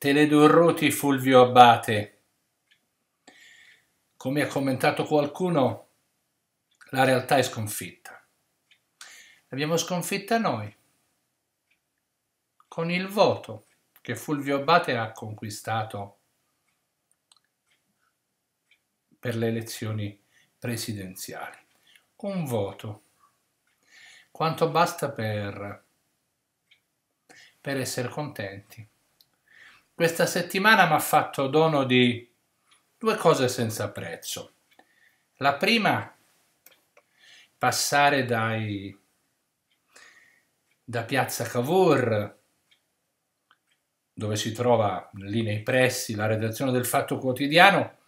Teledurruti Fulvio Abbate. Come ha commentato qualcuno, la realtà è sconfitta. L'abbiamo sconfitta noi, con il voto che Fulvio Abbate ha conquistato per le elezioni presidenziali. Un voto. Quanto basta per, per essere contenti. Questa settimana mi ha fatto dono di due cose senza prezzo. La prima, passare dai, da Piazza Cavour, dove si trova lì nei pressi la redazione del Fatto Quotidiano,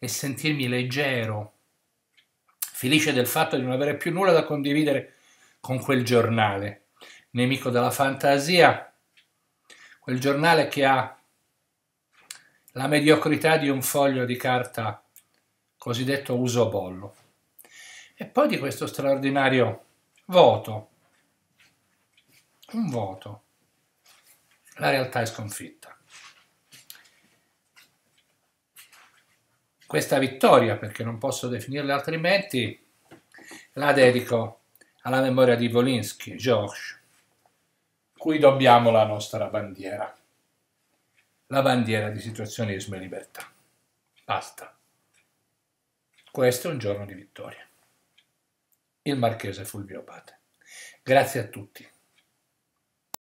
e sentirmi leggero, felice del fatto di non avere più nulla da condividere con quel giornale, nemico della fantasia, quel giornale che ha la mediocrità di un foglio di carta cosiddetto usobollo. E poi di questo straordinario voto, un voto, la realtà è sconfitta. Questa vittoria, perché non posso definirla altrimenti, la dedico alla memoria di Volinsky, George, cui dobbiamo la nostra bandiera la bandiera di situazionismo e libertà. Basta. Questo è un giorno di vittoria. Il marchese Fulvio Abate. Grazie a tutti.